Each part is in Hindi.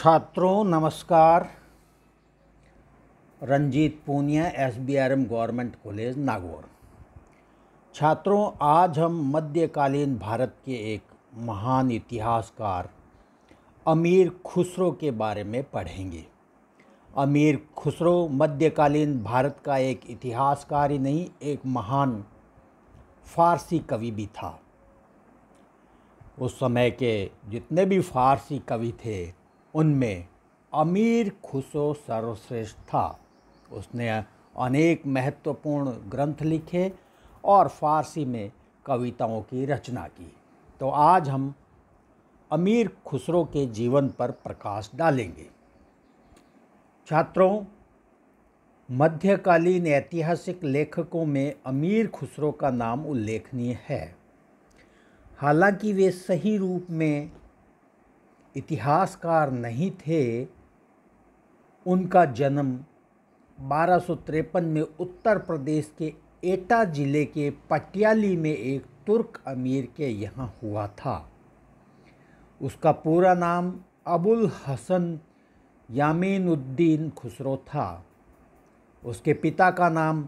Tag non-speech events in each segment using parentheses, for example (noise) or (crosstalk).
छात्रों नमस्कार Ranjeet Punia S B R M government college Nagaur छात्रों आज हम मध्यकालीन भारत के एक महान इतिहासकार अमीर खुसरो के बारे में पढ़ेंगे अमीर खुसरो मध्यकालीन भारत का एक इतिहासकार ही नहीं एक महान फारसी कवि भी था उस समय के जितने भी फारसी कवि थे उनमें अमीर खुसो सर्वश्रेष्ठ था उसने अनेक महत्वपूर्ण ग्रंथ लिखे और फारसी में कविताओं की रचना की तो आज हम अमीर खुसरो के जीवन पर प्रकाश डालेंगे छात्रों मध्यकालीन ऐतिहासिक लेखकों में अमीर खुसरो का नाम उल्लेखनीय है हालांकि वे सही रूप में इतिहासकार नहीं थे उनका जन्म बारह में उत्तर प्रदेश के एटा ज़िले के पटियाली में एक तुर्क अमीर के यहाँ हुआ था उसका पूरा नाम अबुल हसन यामीनुद्दीन खुसरो था उसके पिता का नाम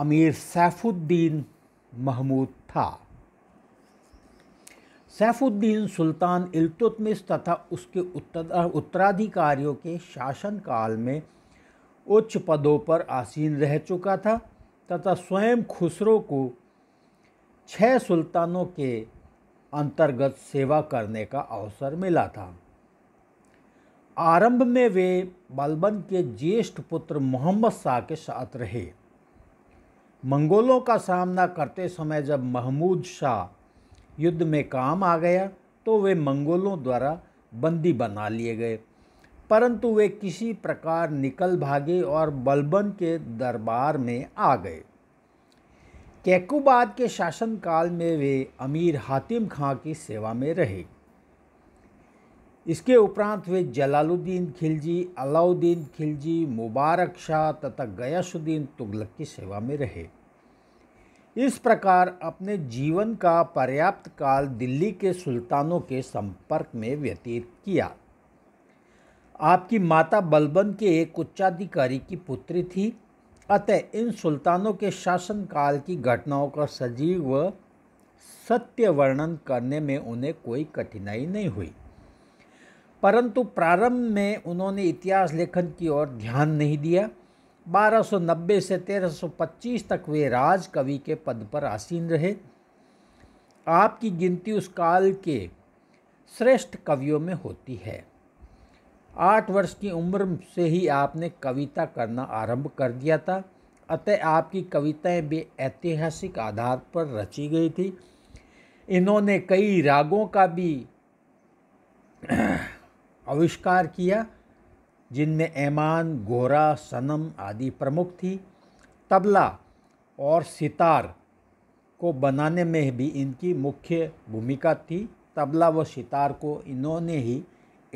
अमीर सैफुद्दीन महमूद था सैफुद्दीन सुल्तान इल्तुतमिस तथा उसके उत्तराधिकारियों के शासनकाल में उच्च पदों पर आसीन रह चुका था तथा स्वयं खुसरो को छह सुल्तानों के अंतर्गत सेवा करने का अवसर मिला था आरंभ में वे बलबन के ज्येष्ठ पुत्र मोहम्मद शाह के साथ रहे मंगोलों का सामना करते समय जब महमूद शाह युद्ध में काम आ गया तो वे मंगोलों द्वारा बंदी बना लिए गए परंतु वे किसी प्रकार निकल भागे और बलबन के दरबार में आ गए कैकुबाद के शासनकाल में वे अमीर हातिम खां की सेवा में रहे इसके उपरांत वे जलालुद्दीन खिलजी अलाउद्दीन खिलजी मुबारक शाह तथा गयासुद्दीन तुगलक की सेवा में रहे इस प्रकार अपने जीवन का पर्याप्त काल दिल्ली के सुल्तानों के संपर्क में व्यतीत किया आपकी माता बलबन के एक उच्चाधिकारी की पुत्री थी अतः इन सुल्तानों के शासनकाल की घटनाओं का सजीव व सत्य वर्णन करने में उन्हें कोई कठिनाई नहीं हुई परंतु प्रारंभ में उन्होंने इतिहास लेखन की ओर ध्यान नहीं दिया 1290 से 1325 तक वे राज कवि के पद पर आसीन रहे आपकी गिनती उस काल के श्रेष्ठ कवियों में होती है आठ वर्ष की उम्र से ही आपने कविता करना आरंभ कर दिया था अतः आपकी कविताएं भी ऐतिहासिक आधार पर रची गई थी इन्होंने कई रागों का भी (clears throat) आविष्कार किया जिनमें ऐमान गोरा सनम आदि प्रमुख थी तबला और सितार को बनाने में भी इनकी मुख्य भूमिका थी तबला व सितार को इन्होंने ही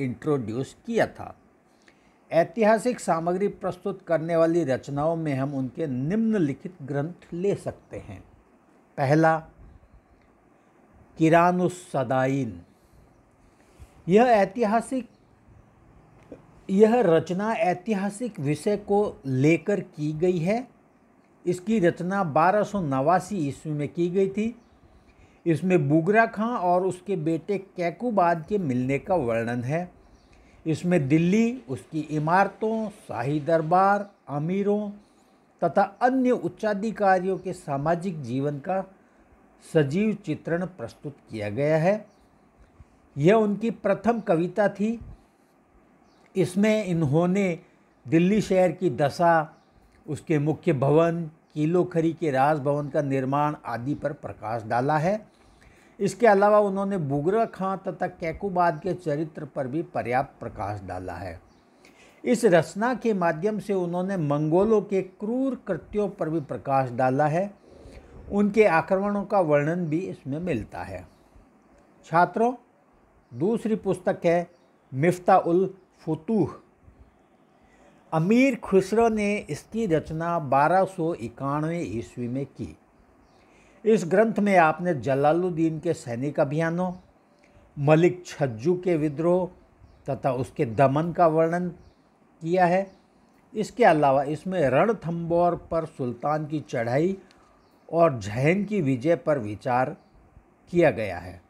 इंट्रोड्यूस किया था ऐतिहासिक सामग्री प्रस्तुत करने वाली रचनाओं में हम उनके निम्नलिखित ग्रंथ ले सकते हैं पहला किरानुसदाइन यह ऐतिहासिक यह रचना ऐतिहासिक विषय को लेकर की गई है इसकी रचना बारह सौ नवासी ईस्वी में की गई थी इसमें बुगरा खां और उसके बेटे कैकुबाद के मिलने का वर्णन है इसमें दिल्ली उसकी इमारतों शाही दरबार अमीरों तथा अन्य उच्चाधिकारियों के सामाजिक जीवन का सजीव चित्रण प्रस्तुत किया गया है यह उनकी प्रथम कविता थी इसमें इन्होंने दिल्ली शहर की दशा उसके मुख्य भवन किलोखरी के राजभवन का निर्माण आदि पर प्रकाश डाला है इसके अलावा उन्होंने बुगरा खां तथा कैकुबाद के चरित्र पर भी पर्याप्त प्रकाश डाला है इस रचना के माध्यम से उन्होंने मंगोलों के क्रूर कृत्यों पर भी प्रकाश डाला है उनके आक्रमणों का वर्णन भी इसमें मिलता है छात्रों दूसरी पुस्तक है मिफ्ता उल फतूह अमीर खुसरो ने इसकी रचना बारह सौ इक्यानवे ईस्वी में की इस ग्रंथ में आपने जलालुद्दीन के सैनिक अभियानों मलिक छज्जू के विद्रोह तथा उसके दमन का वर्णन किया है इसके अलावा इसमें रणथंबोर पर सुल्तान की चढ़ाई और जहन की विजय पर विचार किया गया है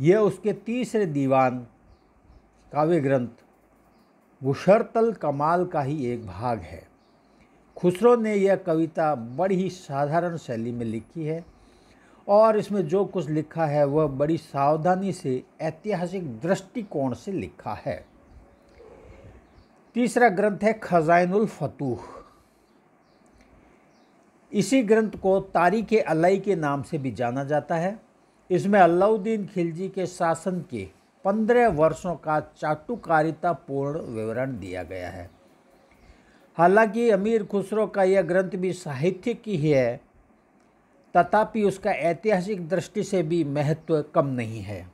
यह उसके तीसरे दीवान काव्य ग्रंथ बुशरतल कमाल का ही एक भाग है खुसरो ने यह कविता बड़ी ही साधारण शैली में लिखी है और इसमें जो कुछ लिखा है वह बड़ी सावधानी से ऐतिहासिक दृष्टिकोण से लिखा है तीसरा ग्रंथ है खजाइनुल फतूह इसी ग्रंथ को तारीख अलई के नाम से भी जाना जाता है इसमें अलाउद्दीन खिलजी के शासन के पंद्रह वर्षों का चाटुकारितापूर्ण विवरण दिया गया है हालांकि अमीर खुसरो का यह ग्रंथ भी साहित्य की ही है तथापि उसका ऐतिहासिक दृष्टि से भी महत्व कम नहीं है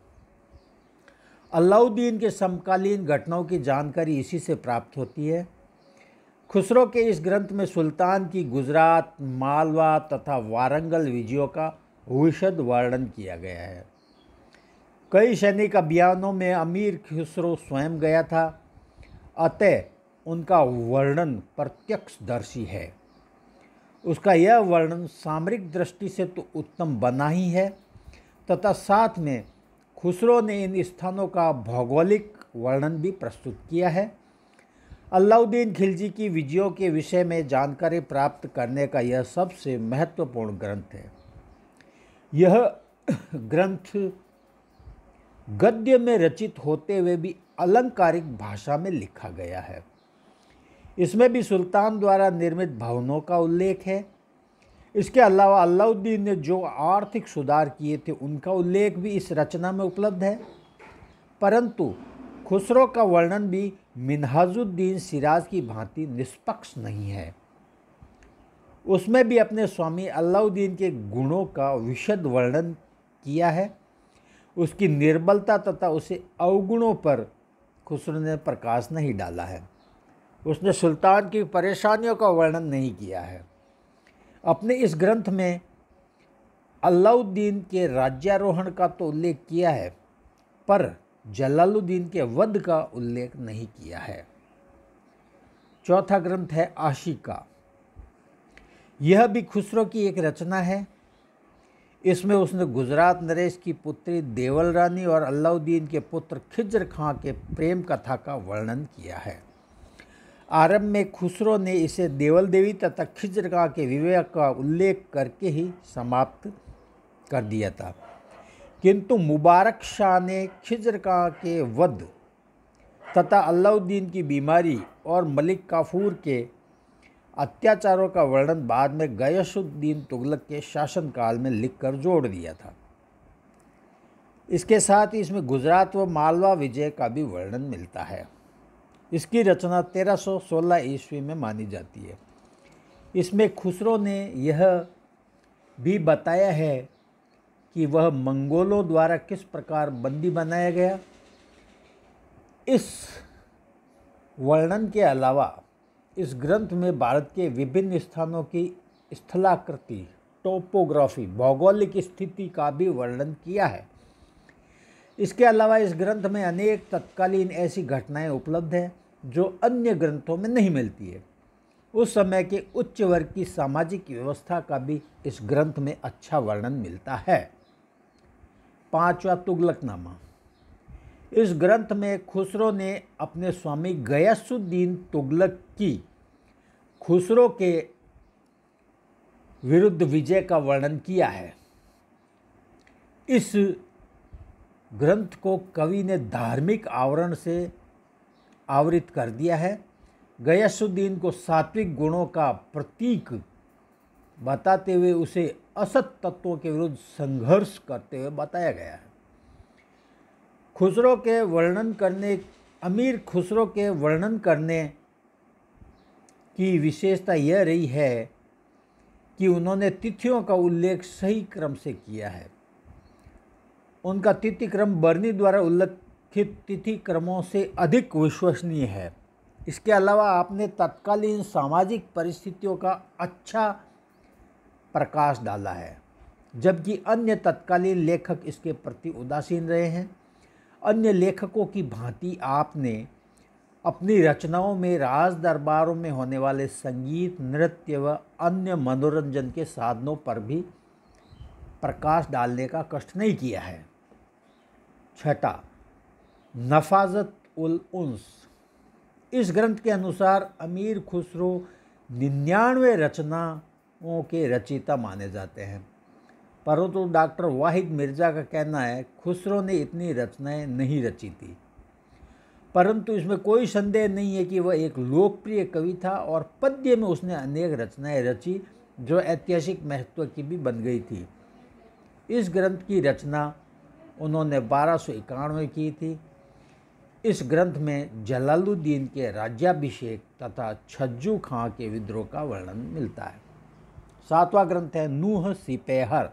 अलाउद्दीन के समकालीन घटनाओं की जानकारी इसी से प्राप्त होती है खुसरो के इस ग्रंथ में सुल्तान की गुजरात मालवा तथा वारंगल विजयों का विशद वर्णन किया गया है कई सैनिक अभियानों में अमीर खुसरो स्वयं गया था अतः उनका वर्णन प्रत्यक्षदर्शी है उसका यह वर्णन सामरिक दृष्टि से तो उत्तम बना ही है तथा साथ में खुसरो ने इन स्थानों का भौगोलिक वर्णन भी प्रस्तुत किया है अलाउद्दीन खिलजी की विजयों के विषय में जानकारी प्राप्त करने का यह सबसे महत्वपूर्ण ग्रंथ है यह ग्रंथ गद्य में रचित होते हुए भी अलंकारिक भाषा में लिखा गया है इसमें भी सुल्तान द्वारा निर्मित भवनों का उल्लेख है इसके अलावा अलाउद्दीन ने जो आर्थिक सुधार किए थे उनका उल्लेख भी इस रचना में उपलब्ध है परंतु खुसरो का वर्णन भी मिनहाजुद्दीन सिराज की भांति निष्पक्ष नहीं है उसमें भी अपने स्वामी अलाउद्दीन के गुणों का विशद वर्णन किया है उसकी निर्बलता तथा उसे अवगुणों पर खुसरो ने प्रकाश नहीं डाला है उसने सुल्तान की परेशानियों का वर्णन नहीं किया है अपने इस ग्रंथ में अलाउद्दीन के राज्यारोहण का तो उल्लेख किया है पर जलालुद्दीन के वध का उल्लेख नहीं किया है चौथा ग्रंथ है आशिका यह भी खुसरो की एक रचना है इसमें उसने गुजरात नरेश की पुत्री देवल रानी और अलाउद्दीन के पुत्र खिजर खां के प्रेम कथा का वर्णन किया है आरंभ में खुसरो ने इसे देवल देवी तथा खिजर खां के विवेक का उल्लेख करके ही समाप्त कर दिया था किंतु मुबारक शाह ने खिजर खां के वध तथा अलाउद्दीन की बीमारी और मलिक काफूर के अत्याचारों का वर्णन बाद में गयशुद्दीन तुगलक के शासनकाल में लिखकर जोड़ दिया था इसके साथ ही इसमें गुजरात व मालवा विजय का भी वर्णन मिलता है इसकी रचना 1316 ईस्वी में मानी जाती है इसमें खुसरो ने यह भी बताया है कि वह मंगोलों द्वारा किस प्रकार बंदी बनाया गया इस वर्णन के अलावा इस ग्रंथ में भारत के विभिन्न स्थानों की स्थलाकृति टोपोग्राफी भौगोलिक स्थिति का भी वर्णन किया है इसके अलावा इस ग्रंथ में अनेक तत्कालीन ऐसी घटनाएं उपलब्ध हैं जो अन्य ग्रंथों में नहीं मिलती है उस समय के उच्च वर्ग की सामाजिक व्यवस्था का भी इस ग्रंथ में अच्छा वर्णन मिलता है पांचवा तुगलकनामा इस ग्रंथ में खुसरो ने अपने स्वामी गयासुद्दीन तुगलक की खुसरो के विरुद्ध विजय का वर्णन किया है इस ग्रंथ को कवि ने धार्मिक आवरण से आवृत कर दिया है गयासुद्दीन को सात्विक गुणों का प्रतीक बताते हुए उसे असत तत्वों के विरुद्ध संघर्ष करते हुए बताया गया है खुसरो के वर्णन करने अमीर खुसरो के वर्णन करने की विशेषता यह रही है कि उन्होंने तिथियों का उल्लेख सही क्रम से किया है उनका तिथि क्रम बर्नी द्वारा उल्लेखित तिथि क्रमों से अधिक विश्वसनीय है इसके अलावा आपने तत्कालीन सामाजिक परिस्थितियों का अच्छा प्रकाश डाला है जबकि अन्य तत्कालीन लेखक इसके प्रति उदासीन रहे हैं अन्य लेखकों की भांति आपने अपनी रचनाओं में राज दरबारों में होने वाले संगीत नृत्य व अन्य मनोरंजन के साधनों पर भी प्रकाश डालने का कष्ट नहीं किया है छठा नफाजत उल उन्स इस ग्रंथ के अनुसार अमीर खुसरो निन्यानवे रचनाओं के रचयिता माने जाते हैं परंतु डॉक्टर वाहिद मिर्ज़ा का कहना है खुसरो ने इतनी रचनाएं नहीं रची थी परंतु इसमें कोई संदेह नहीं है कि वह एक लोकप्रिय कवि था और पद्य में उसने अनेक रचनाएं रची जो ऐतिहासिक महत्व की भी बन गई थी इस ग्रंथ की रचना उन्होंने बारह की थी इस ग्रंथ में जलालुद्दीन के राज्याभिषेक तथा छज्जू खां के विद्रोह का वर्णन मिलता है सातवां ग्रंथ है नूह सिपेहर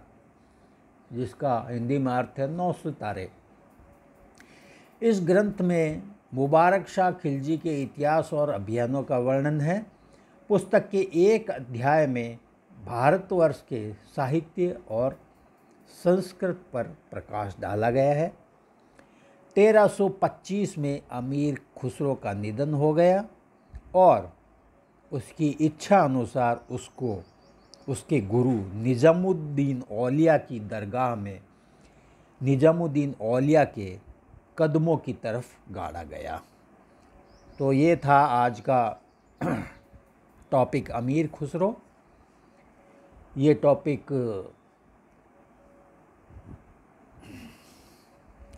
जिसका हिंदी में अर्थ है नौ सितारे इस ग्रंथ में मुबारक शाह खिलजी के इतिहास और अभियानों का वर्णन है पुस्तक के एक अध्याय में भारतवर्ष के साहित्य और संस्कृत पर प्रकाश डाला गया है 1325 में अमीर खुसरो का निधन हो गया और उसकी इच्छा अनुसार उसको उसके गुरु निज़ामुद्दीन औलिया की दरगाह में निज़ामुद्दीन औलिया के कदमों की तरफ गाड़ा गया तो ये था आज का टॉपिक (clears throat) अमीर खुसरो ये टॉपिक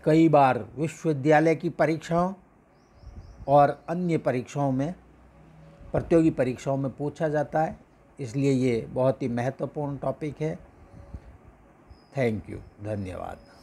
कई बार विश्वविद्यालय की परीक्षाओं और अन्य परीक्षाओं में प्रतियोगी परीक्षाओं में पूछा जाता है इसलिए ये बहुत ही महत्वपूर्ण टॉपिक है थैंक यू धन्यवाद